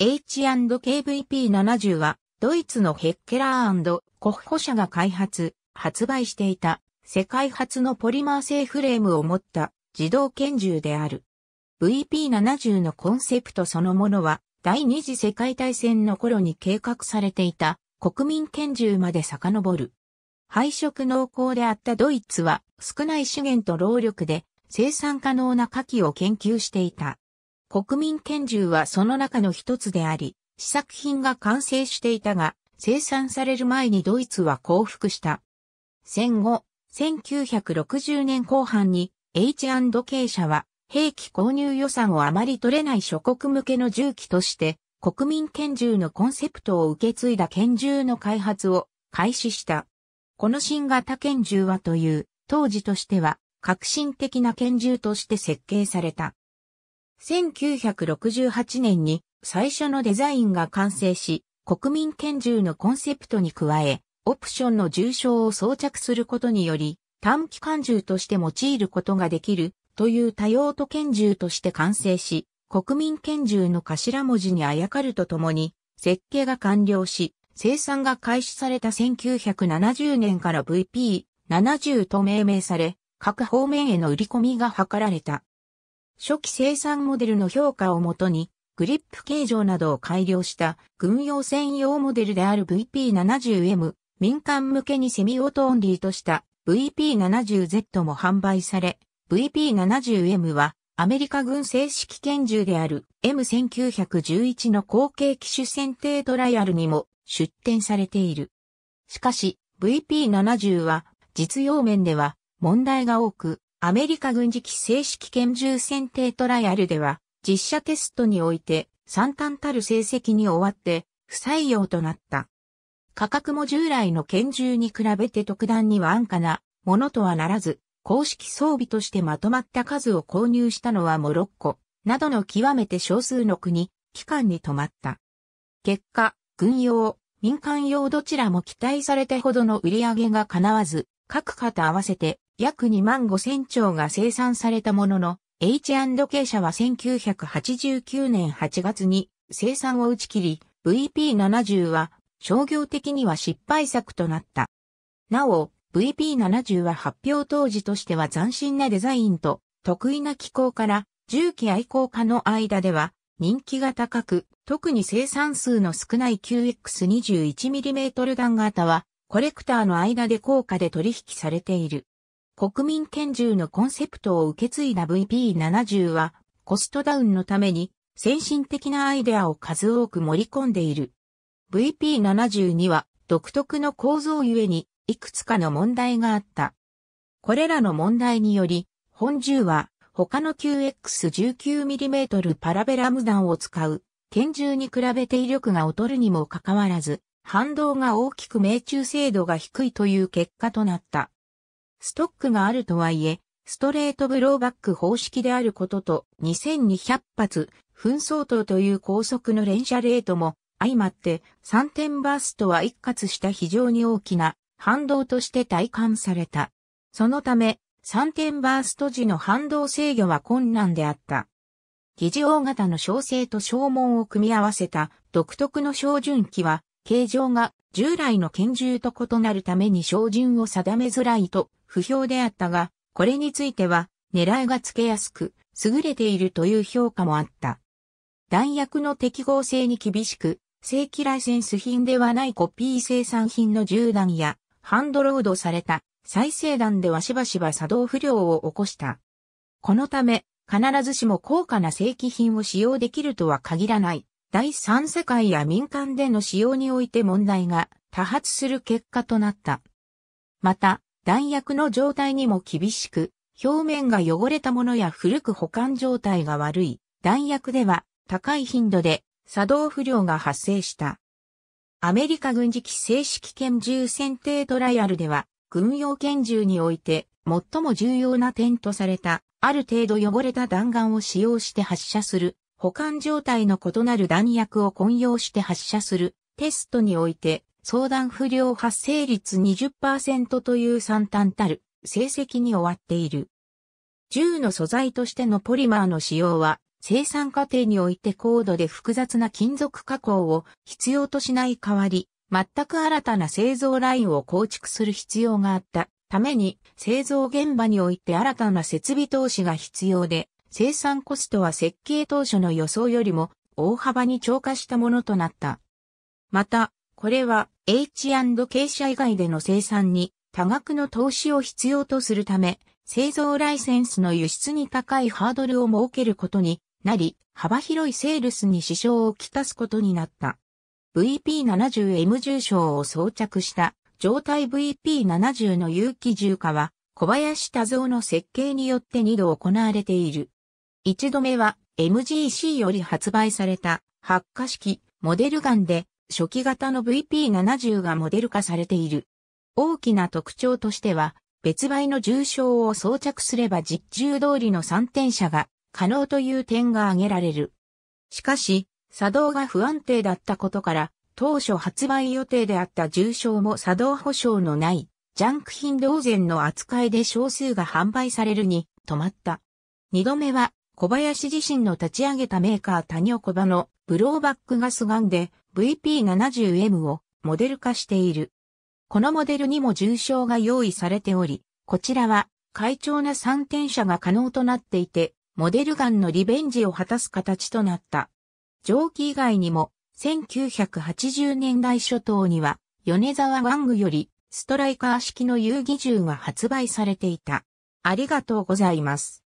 H&KVP70 は、ドイツのヘッケラーコッホ社が開発、発売していた、世界初のポリマー製フレームを持った自動拳銃である。VP70 のコンセプトそのものは、第二次世界大戦の頃に計画されていた国民拳銃まで遡る。配色濃厚であったドイツは、少ない資源と労力で、生産可能な火器を研究していた。国民拳銃はその中の一つであり、試作品が完成していたが、生産される前にドイツは降伏した。戦後、1960年後半に H&K 社は兵器購入予算をあまり取れない諸国向けの銃器として国民拳銃のコンセプトを受け継いだ拳銃の開発を開始した。この新型拳銃はという当時としては革新的な拳銃として設計された。1968年に最初のデザインが完成し、国民拳銃のコンセプトに加え、オプションの重傷を装着することにより、短期間銃として用いることができるという多用途拳銃として完成し、国民拳銃の頭文字にあやかるとともに、設計が完了し、生産が開始された1970年から VP70 と命名され、各方面への売り込みが図られた。初期生産モデルの評価をもとに、グリップ形状などを改良した軍用専用モデルである VP70M、民間向けにセミオートオンリーとした VP70Z も販売され、VP70M はアメリカ軍正式拳銃である M1911 の後継機種選定トライアルにも出展されている。しかし VP70 は実用面では問題が多く、アメリカ軍事機正式拳銃選定トライアルでは、実写テストにおいて、惨憺たる成績に終わって、不採用となった。価格も従来の拳銃に比べて特段には安価なものとはならず、公式装備としてまとまった数を購入したのはモロッコ、などの極めて少数の国、機関に止まった。結果、軍用、民間用どちらも期待されたほどの売り上げが叶わず、各方合わせて約2万5千丁が生産されたものの、H&K 社は1989年8月に生産を打ち切り、VP70 は商業的には失敗作となった。なお、VP70 は発表当時としては斬新なデザインと得意な機構から重機愛好家の間では人気が高く、特に生産数の少ない q x 2 1 m m 弾型はコレクターの間で高価で取引されている。国民拳銃のコンセプトを受け継いだ VP70 は、コストダウンのために、先進的なアイデアを数多く盛り込んでいる。VP70 には、独特の構造ゆえに、いくつかの問題があった。これらの問題により、本銃は、他の QX19mm パラベラム弾を使う、拳銃に比べて威力が劣るにもかかわらず、反動が大きく命中精度が低いという結果となった。ストックがあるとはいえ、ストレートブローバック方式であることと2200発、紛争等という高速の連射レートも相まって3点バーストは一括した非常に大きな反動として体感された。そのため3点バースト時の反動制御は困難であった。疑似大型の小生と小門を組み合わせた独特の照準器は形状が従来の拳銃と異なるために照準を定めづらいと不評であったが、これについては、狙いがつけやすく、優れているという評価もあった。弾薬の適合性に厳しく、正規ライセンス品ではないコピー生産品の銃弾や、ハンドロードされた再生弾ではしばしば作動不良を起こした。このため、必ずしも高価な正規品を使用できるとは限らない。第三世界や民間での使用において問題が多発する結果となった。また、弾薬の状態にも厳しく、表面が汚れたものや古く保管状態が悪い弾薬では高い頻度で作動不良が発生した。アメリカ軍事機正式拳銃選定トライアルでは、軍用拳銃において最も重要な点とされた、ある程度汚れた弾丸を使用して発射する、保管状態の異なる弾薬を混用して発射するテストにおいて、相談不良発生率20%という惨憺たる成績に終わっている。銃の素材としてのポリマーの使用は生産過程において高度で複雑な金属加工を必要としない代わり、全く新たな製造ラインを構築する必要があったために製造現場において新たな設備投資が必要で、生産コストは設計当初の予想よりも大幅に超過したものとなった。また、これは H&K 社以外での生産に多額の投資を必要とするため、製造ライセンスの輸出に高いハードルを設けることになり、幅広いセールスに支障をきたすことになった。VP70M 重賞を装着した状態 VP70 の有機重化は小林多蔵の設計によって2度行われている。1度目は MGC より発売された発火式モデルガンで初期型の VP70 がモデル化されている。大きな特徴としては、別売の重傷を装着すれば実従通りの3点車が可能という点が挙げられる。しかし、作動が不安定だったことから、当初発売予定であった重傷も作動保証のない、ジャンク品同然の扱いで少数が販売されるに止まった。二度目は、小林自身の立ち上げたメーカー谷岡場のブローバックガスガンで VP70M をモデル化している。このモデルにも重症が用意されており、こちらは、快調な3転車が可能となっていて、モデルガンのリベンジを果たす形となった。蒸気以外にも、1980年代初頭には、米沢玩具より、ストライカー式の遊戯銃が発売されていた。ありがとうございます。